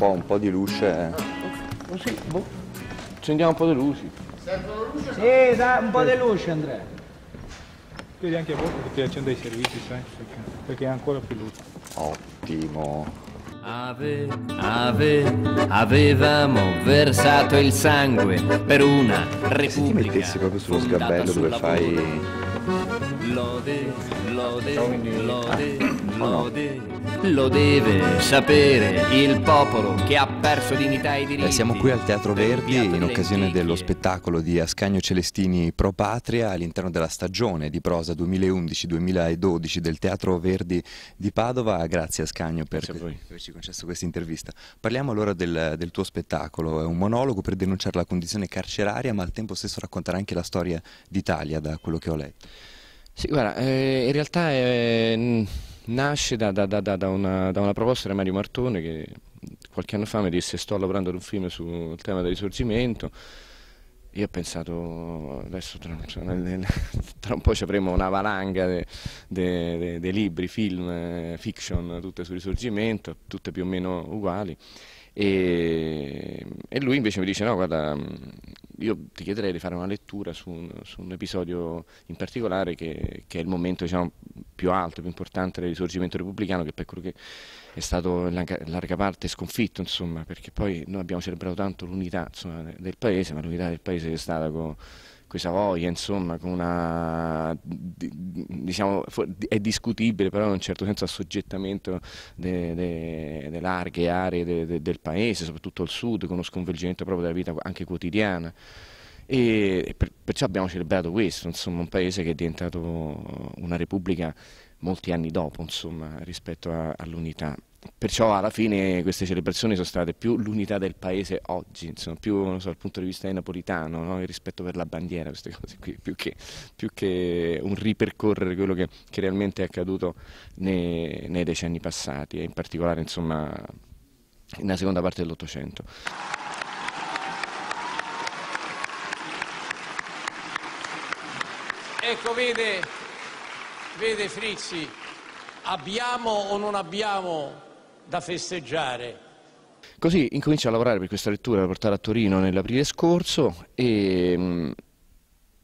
po', un po' di luce. Così, eh. boh. Accendiamo un po' di luci. luce? Sì, da, un po' di luce Andrea. Vedi anche a voi perché ti accende i servizi, sai, perché, è ancora più luce. Ottimo. Ave, ave, avevamo versato il sangue per una repubblica. Se ti mettessi proprio sullo sgabello dove fai lode, lode, lode, ah, lode, lo deve sapere il popolo che ha perso dignità e diritti. Eh, siamo qui al Teatro Verdi in occasione dello spettacolo di Ascagno Celestini Pro Patria all'interno della stagione di prosa 2011-2012 del Teatro Verdi di Padova. Grazie Ascagno per averci concesso questa intervista. Parliamo allora del, del tuo spettacolo, è un monologo per denunciare la condizione carceraria ma al tempo stesso raccontare anche la storia d'Italia da quello che ho letto. Sì, guarda, eh, in realtà eh, nasce da, da, da, una, da, una, proposta di Mario Martone che qualche anno fa mi disse sto lavorando ad un film sul tema del risorgimento. Io ho pensato, adesso tra, cioè, tra un po' ci avremo una valanga dei libri, film, eh, fiction, tutte sul risorgimento, tutte più o meno uguali. E, e, lui invece mi dice no guarda io ti chiederei di fare una lettura su un, su un episodio in particolare che, che è il momento diciamo, più alto, più importante del risorgimento repubblicano che per quello che è stato in larga parte sconfitto insomma perché poi noi abbiamo celebrato tanto l'unità del paese ma l'unità del paese è stata con questa voglia, insomma, con una, diciamo, è discutibile però in un certo senso assoggettamento delle de, de larghe aree de, del paese, soprattutto al sud, con uno sconvolgimento proprio della vita anche quotidiana. E per, perciò abbiamo celebrato questo, insomma, un paese che è diventato una repubblica molti anni dopo insomma, rispetto all'unità. Perciò alla fine queste celebrazioni sono state più l'unità del paese oggi, insomma, più so, dal punto di vista napolitano, no? il rispetto per la bandiera, queste cose qui, più che, più che un ripercorrere quello che, che realmente è accaduto nei, nei, decenni passati e in particolare insomma, nella seconda parte dell'Ottocento. Ecco, vede, vede Frizzi, abbiamo o non abbiamo da festeggiare. Così incomincia a lavorare per questa lettura da portare a Torino nell'aprile scorso e, mm,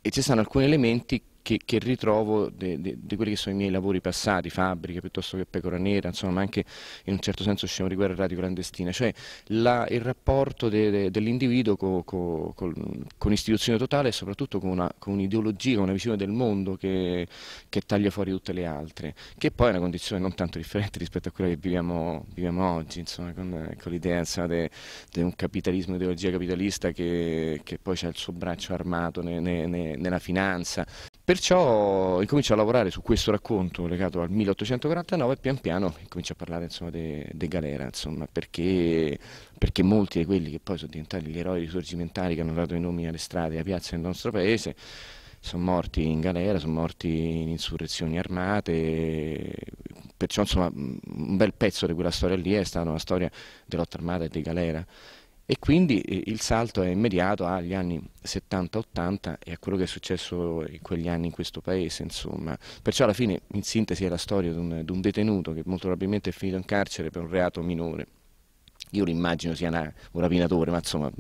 e ci sono alcuni elementi che, che ritrovo di quelli che sono i miei lavori passati, fabbriche piuttosto che pecora nera, insomma, ma anche in un certo senso scemo di guerra radio clandestina, cioè la, il rapporto de, de, dell'individuo co, co, co, con istituzione totale e soprattutto con un'ideologia, con una visione del mondo che, che, taglia fuori tutte le altre, che poi è una condizione non tanto differente rispetto a quella che viviamo, viviamo oggi, insomma, con, con l'idea di un capitalismo, un'ideologia capitalista che, che poi ha il suo braccio armato ne, ne, ne, nella finanza. Perciò incomincio eh, a lavorare su questo racconto legato al 1849 e pian piano incomincio a parlare insomma de, de Galera, insomma, perché, perché, molti di quelli che poi sono diventati gli eroi risorgimentali che hanno dato i nomi alle strade e alle piazze del nostro paese sono morti in galera, sono morti in insurrezioni armate, perciò insomma un bel pezzo di quella storia lì è stata una storia della lotta armata e di galera e quindi eh, il salto è immediato agli anni 70-80 e a quello che è successo in quegli anni in questo paese insomma. perciò alla fine in sintesi è la storia di un, di un detenuto che molto probabilmente è finito in carcere per un reato minore io lo immagino sia una, un rapinatore, ma insomma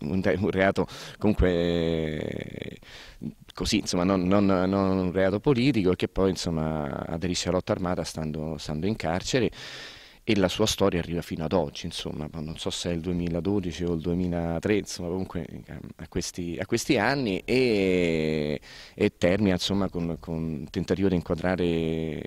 un, un reato comunque eh, così, insomma non, non, non, un reato politico e che poi insomma aderisce alla lotta armata stando, stando in carcere e la sua storia arriva fino ad oggi, insomma, non so se è il 2012 o il 2003, insomma, comunque ehm, a questi, a questi anni e, e termina insomma, con, con tentativo di inquadrare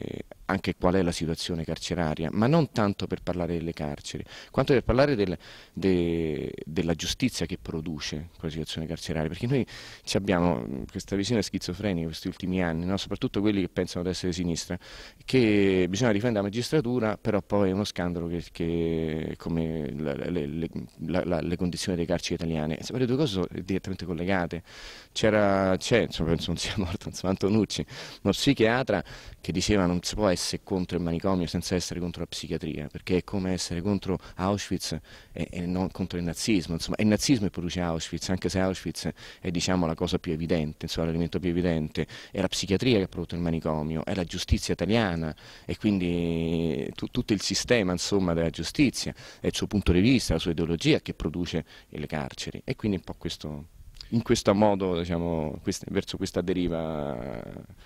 anche qual è la situazione carceraria, ma non tanto per parlare delle carceri, quanto per parlare del, de, della giustizia che produce quella situazione carceraria, perché noi abbiamo mm, questa visione schizofrenica questi ultimi anni, no? soprattutto quelli che pensano di essere sinistra, che bisogna difendere la magistratura, però poi è uno scandalo che, che come la, le, le, la, le, condizioni dei carceri italiane, le due cose sono direttamente collegate, c'era, c'è, penso non sia morto, insomma, Antonucci, uno psichiatra che diceva non si può essere contro il manicomio senza essere contro la psichiatria, perché è come essere contro Auschwitz e, e non contro il nazismo, insomma, il nazismo produce Auschwitz, anche se Auschwitz è diciamo, la cosa più evidente, l'elemento più evidente, è la psichiatria che ha prodotto il manicomio, è la giustizia italiana e quindi tutto il sistema insomma, della giustizia, è il suo punto di vista, la sua ideologia che produce le carceri e quindi un po' questo in questo modo, diciamo, questa, verso questa deriva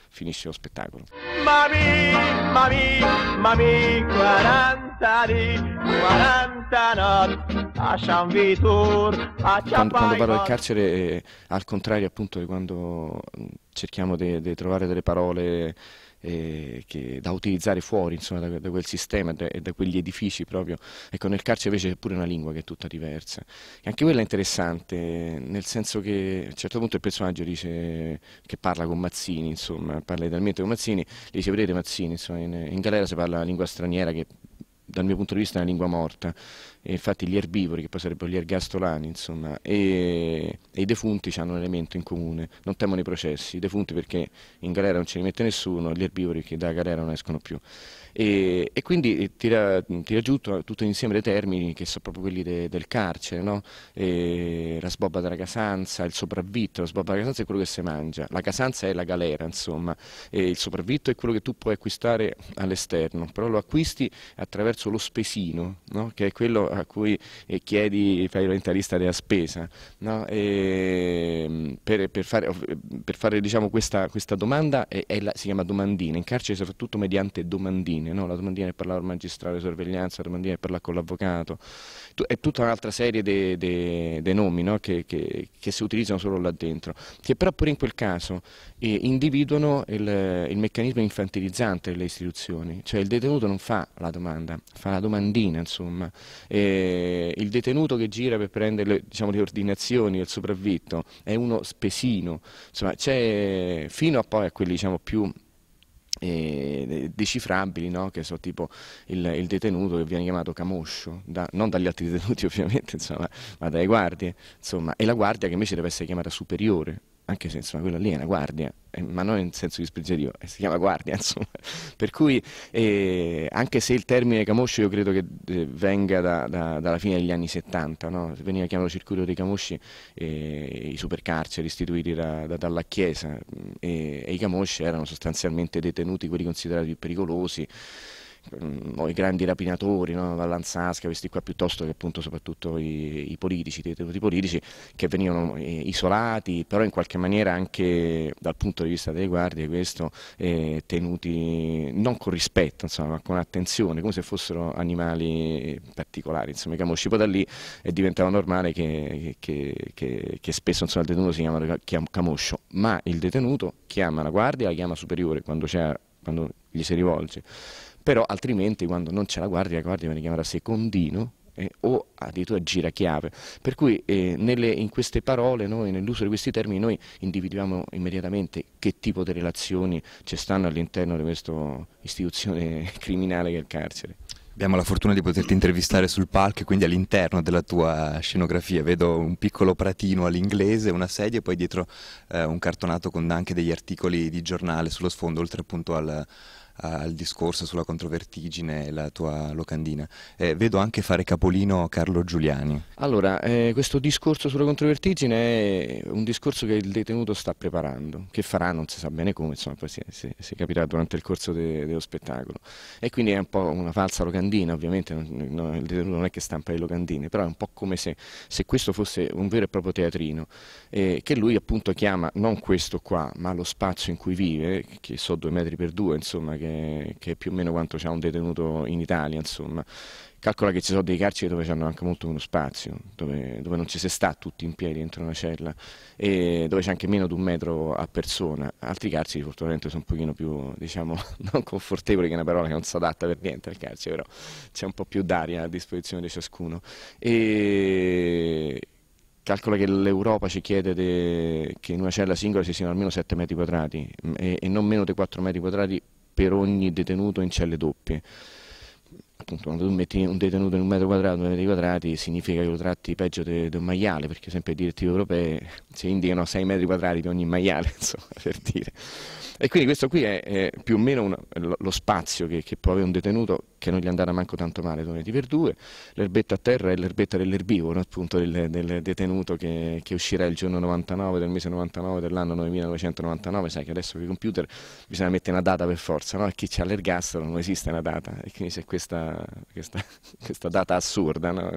finisce lo spettacolo. Mami, mami, mami, 40 anni, 40 notti, a Chambitur, a quando, quando parlo del carcere, eh, al contrario appunto di quando mm, cerchiamo di trovare delle parole che, da utilizzare fuori insomma, da, da, quel sistema e da, da, quegli edifici proprio. Ecco, nel carcere invece c'è pure una lingua che è tutta diversa. E anche quella è interessante, nel senso che a un certo punto il personaggio dice che parla con Mazzini, insomma, parla talmente con Mazzini, gli dice vedete Mazzini, insomma, in, in galera si parla la lingua straniera che dal mio punto di vista è una lingua morta infatti gli erbivori, che poi sarebbero gli ergastolani, insomma, e, e i defunti hanno un elemento in comune, non temono i processi, i defunti perché in galera non ce li mette nessuno, gli erbivori che da galera non escono più. E, e quindi eh, tira, tira, giù tutto insieme dei termini che sono proprio quelli de, del carcere, no? e, la sbobba della casanza, il sopravvitto, la sbobba della casanza è quello che si mangia, la casanza è la galera, insomma, e il sopravvitto è quello che tu puoi acquistare all'esterno, però lo acquisti attraverso lo spesino, no? che è quello a cui eh, chiedi, fai l'orientalista della spesa. No? Ehm, per, per, fare, per fare diciamo, questa, questa, domanda è, è la, si chiama domandina, in carcere soprattutto mediante domandine, no? la domandina è per la magistrale sorveglianza, la domandina è per la con l'avvocato, è tutta un'altra serie di nomi no? che, che, che, si utilizzano solo là dentro, che però pure in quel caso eh, individuano il, il, meccanismo infantilizzante delle istituzioni, cioè il detenuto non fa la domanda, fa la domandina insomma, eh, il detenuto che gira per prendere le, diciamo, le ordinazioni e il sopravvitto è uno spesino, insomma c'è fino a poi a quelli diciamo, più eh, decifrabili, no? che sono tipo il, il, detenuto che viene chiamato camoscio, da, non dagli altri detenuti ovviamente, insomma, ma dalle guardie, insomma, e la guardia che invece deve essere chiamata superiore, anche se insomma quella lì è una guardia, eh, ma non in senso dispregiativo, eh, si chiama guardia insomma. Per cui eh, anche se il termine camoscio io credo che eh, venga da, da, dalla fine degli anni 70, no? veniva chiamato circuito dei camosci, eh, i supercarceri istituiti da, dalla Chiesa mm, e, e i camosci erano sostanzialmente detenuti quelli considerati più pericolosi. Mm, o i grandi rapinatori, no? Vallanzasca, questi qua piuttosto che appunto soprattutto i, i politici, detenuti politici che venivano eh, isolati, però in qualche maniera anche dal punto di vista delle guardie questo eh, tenuti non con rispetto, insomma, ma con attenzione, come se fossero animali particolari, insomma, camosci. Poi da lì eh, diventava normale che, che, che, che spesso insomma, il detenuto si chiama camoscio, ma il detenuto chiama la guardia, la chiama superiore quando, quando gli si rivolge però altrimenti quando non c'è la guardia, la guardia viene chiamata secondino eh, o addirittura girachiave. Per cui eh, nelle, in queste parole, nell'uso di questi termini, noi individuiamo immediatamente che tipo di relazioni ci stanno all'interno di questa istituzione criminale che è il carcere. Abbiamo la fortuna di poterti intervistare sul palco quindi all'interno della tua scenografia vedo un piccolo pratino all'inglese, una sedia e poi dietro eh, un cartonato con anche degli articoli di giornale sullo sfondo, oltre appunto al, al discorso sulla controvertigine e la tua locandina. Eh, vedo anche fare capolino Carlo Giuliani. Allora, eh, questo discorso sulla controvertigine è un discorso che il detenuto sta preparando, che farà non si sa bene come, insomma, poi si, si, si capirà durante il corso de, dello spettacolo. E quindi è un po' una falsa locandina, ovviamente, non, non, il detenuto non è che stampa le locandine, però è un po' come se, se questo fosse un vero e proprio teatrino, eh, che lui appunto chiama non questo qua, ma lo spazio in cui vive, che so due metri per due, insomma, che che, è più o meno quanto c'è un detenuto in Italia, insomma. Calcola che ci sono dei carceri dove c'hanno anche molto meno spazio, dove, dove non ci si sta tutti in piedi dentro una cella e dove c'è anche meno di un metro a persona. Altri carceri fortunatamente sono un pochino più, diciamo, non confortevoli, che è una parola che non si adatta per niente al carcere, però c'è un po' più d'aria a disposizione di ciascuno. E calcola che l'Europa ci chiede de... che in una cella singola ci siano almeno 7 metri quadrati e, e non meno di 4 metri quadrati per ogni detenuto in celle doppie. Appunto, quando tu metti un detenuto in un metro quadrato, due metri quadrati, significa che lo tratti peggio di un maiale, perché sempre le direttive europee si indicano 6 metri quadrati di ogni maiale, insomma, per dire. E quindi questo qui è, è più o meno una, lo spazio che, che può avere un detenuto che non gli andava manco tanto male Done di Verdue, l'erbetta a terra è l'erbetta dell'erbivoro appunto del, del detenuto che, che, uscirà il giorno 99 del mese 99 dell'anno 1999, sai che adesso con i computer bisogna mettere una data per forza, no? e chi c'ha l'ergastolo non esiste una data e quindi c'è questa, questa, questa, data assurda. No?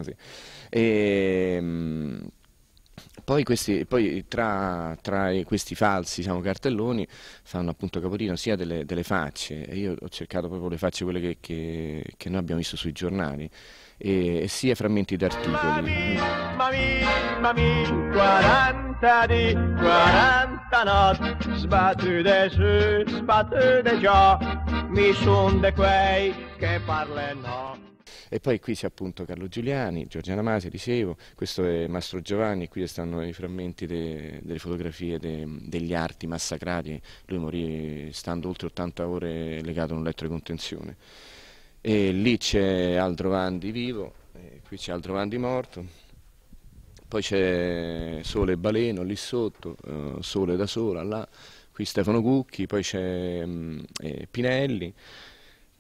E, ehm, poi, questi, poi tra, tra, questi falsi diciamo, cartelloni fanno appunto capolino sia delle, delle, facce, io ho cercato proprio le facce quelle che, che, che noi abbiamo visto sui giornali, e, e sia frammenti d'articoli. Mamma mia, mamma mia, 40 di 40 notti, sbattute su, sbattute già, mi son de quei che parlano. E poi qui c'è appunto Carlo Giuliani, Giorgiana Masi, dicevo, questo è Mastro Giovanni, qui stanno i frammenti de, delle fotografie de, degli arti massacrati, lui morì stando oltre 80 ore legato a un letto di contenzione. E lì c'è Aldrovandi vivo, qui c'è Aldrovandi morto, poi c'è Sole e Baleno lì sotto, eh, Sole da sola là, qui Stefano Cucchi, poi c'è mm, eh, Pinelli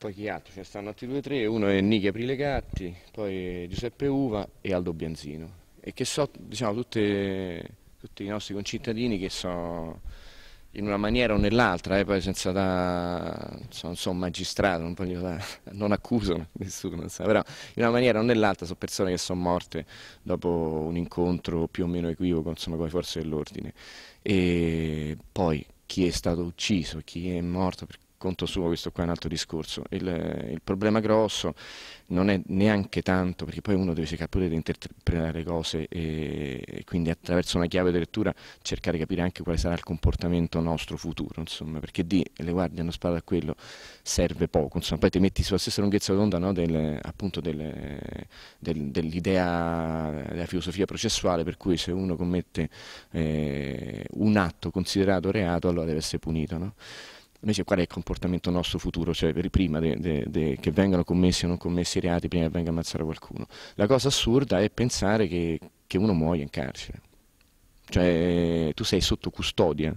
poi chi altro? Ce ne stanno altri due o tre, uno è Nichi Aprilegatti, poi Giuseppe Uva e Aldo Bianzino. E che so, diciamo, tutte, tutti i nostri concittadini che sono in una maniera o nell'altra, eh, poi senza da... non sono magistrato, non, da, non accuso nessuno, so, però in una maniera o nell'altra sono persone che sono morte dopo un incontro più o meno equivoco, insomma, con le forze dell'ordine. E poi chi è stato ucciso, chi è morto per conto suo, questo qua è un altro discorso. Il, il problema grosso non è neanche tanto, perché poi uno deve cercare pure di interpretare le cose e, e, quindi attraverso una chiave di lettura cercare di capire anche quale sarà il comportamento nostro futuro, insomma, perché di le guardie hanno sparato a quello serve poco, insomma, poi ti metti sulla stessa lunghezza d'onda no, del, appunto del, del, dell'idea, della filosofia processuale per cui se uno commette eh, un atto considerato reato allora deve essere punito. No? noi qual è il comportamento nostro futuro, cioè prima de, de, de, che vengano commessi o non commessi reati, prima che venga ammazzato qualcuno. La cosa assurda è pensare che, che uno muoia in carcere, cioè tu sei sotto custodia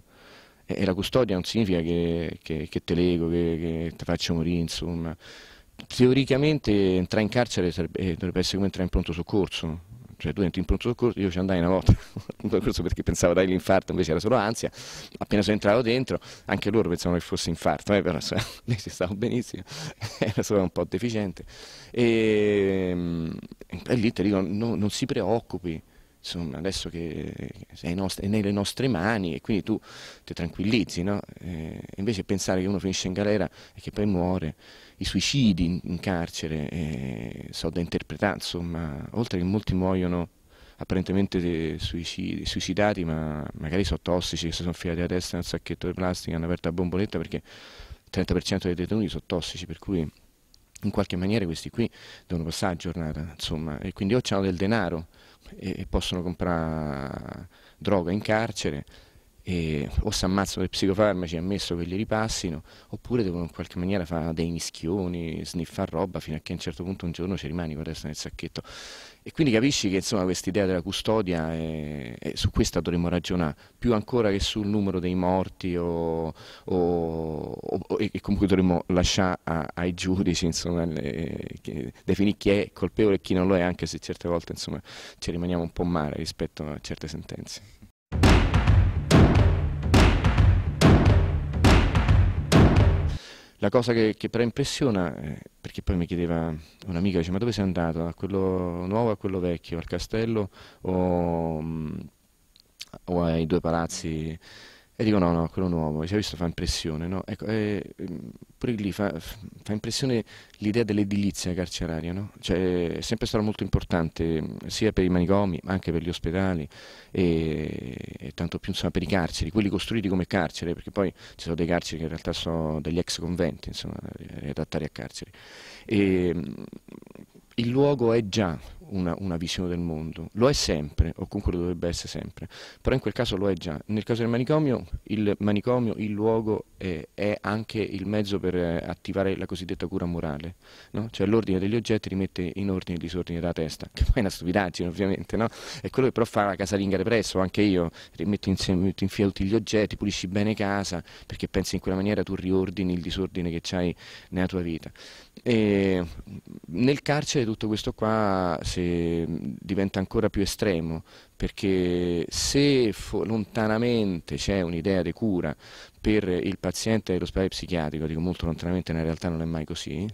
e, la custodia non significa che, che, che te lego, che, che ti faccio morire, insomma. Teoricamente entrare in carcere sarebbe, eh, dovrebbe essere come entrare in pronto soccorso, cioè tu entri in pronto soccorso, io ci andai una volta in pronto soccorso perché pensavo dai l'infarto, invece era solo ansia, appena sono entrato dentro anche loro pensavano che fosse infarto, eh, però lei si stava benissimo, era solo un po' deficiente e, ehm, e lì ti dicono no, non si preoccupi, insomma, adesso che è, nostri, è, nelle nostre mani e quindi tu ti tranquillizzi, no? eh, invece pensare che uno finisce in galera e che poi muore, i suicidi in, in carcere eh, so da interpretare, insomma, oltre che molti muoiono apparentemente suicidi, suicidati, ma magari sono tossici, che si sono filati la testa nel sacchetto di plastica, hanno aperto la bomboletta perché il 30% dei detenuti sono tossici, per cui in qualche maniera questi qui devono passare la giornata, insomma, e quindi o hanno del denaro, e, possono comprare droga in carcere e o si ammazzano per psicofarmaci, ammesso che li ripassino, oppure devono in qualche maniera fare dei mischioni, sniffare roba fino a che a un certo punto un giorno ci rimani con la testa nel sacchetto. E quindi capisci che insomma questa idea della custodia, è, è, su questa dovremmo ragionare, più ancora che sul numero dei morti o, o, o, e comunque dovremmo lasciare a, ai giudici insomma, le, che, definire chi è colpevole e chi non lo è, anche se certe volte insomma, ci rimaniamo un po' male rispetto a certe sentenze. la cosa che, che però impressiona, eh, perché poi mi chiedeva un'amica, dice ma dove sei andato? A quello nuovo, o a quello vecchio, al castello o, mm, o ai due palazzi? E dico no, no, quello nuovo, si è visto fa impressione, no? Ecco, eh, pure lì fa, fa impressione l'idea dell'edilizia carceraria, no? Cioè, è sempre stato molto importante sia per i manicomi, ma anche per gli ospedali e, e tanto più insomma, per i carceri, quelli costruiti come carcere, perché poi ci sono dei carceri che in realtà sono degli ex conventi, insomma, riadattati eh, a carceri. E, ehm, il luogo è già una, una, visione del mondo, lo è sempre, o comunque lo dovrebbe essere sempre, però in quel caso lo è già. Nel caso del manicomio, il manicomio, il luogo eh, è anche il mezzo per eh, attivare la cosiddetta cura morale, no? cioè l'ordine degli oggetti rimette in ordine il disordine della testa, che poi è una stupidaggine ovviamente, no? è quello che però fa la casalinga represso, anche io, rimetto insieme, metto in fila tutti gli oggetti, pulisci bene casa, perché pensi in quella maniera tu riordini il disordine che hai nella tua vita. E nel carcere tutto questo qua diventa ancora più estremo perché se lontanamente c'è un'idea di cura per il paziente dell'ospedale psichiatrico, dico molto lontanamente, in realtà non è mai così,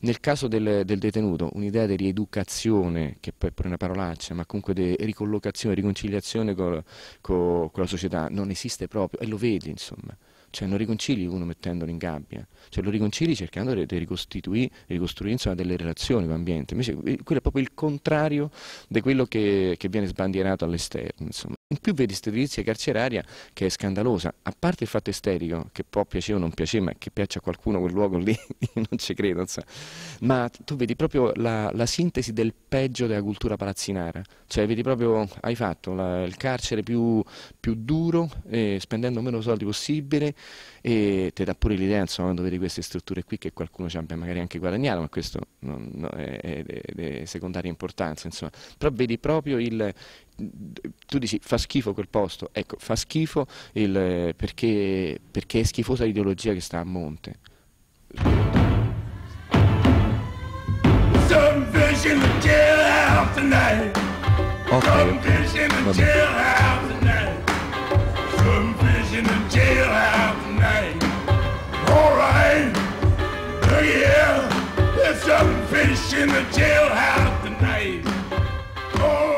nel caso del, del detenuto un'idea di rieducazione, che poi è pure una parolaccia, ma comunque di ricollocazione, riconciliazione con, con, con la società non esiste proprio e lo vedi insomma. Cioè non riconcili uno mettendolo in gabbia, cioè lo riconcili cercando di ricostruire, ricostruire insomma, delle relazioni con l'ambiente. Invece eh, quello è proprio il contrario di quello che, che viene sbandierato all'esterno. In più vedi questa edilizia carceraria che è scandalosa, a parte il fatto esterico, che può piacere o non piacere, ma che piaccia a qualcuno quel luogo lì, non ci credo, insomma. ma tu vedi proprio la, la, sintesi del peggio della cultura palazzinara, cioè vedi proprio, hai fatto la, il carcere più, più duro, eh, spendendo meno soldi possibile, e ti dà pure l'idea insomma quando vedi queste strutture qui che qualcuno ci abbia magari anche guadagnato ma questo non, no, è, è, è, secondaria importanza insomma però vedi proprio il tu dici fa schifo quel posto ecco fa schifo il, perché, perché è schifosa l'ideologia che sta a monte Ok, Vabbè. All right. There's something fish in the jailhouse tonight.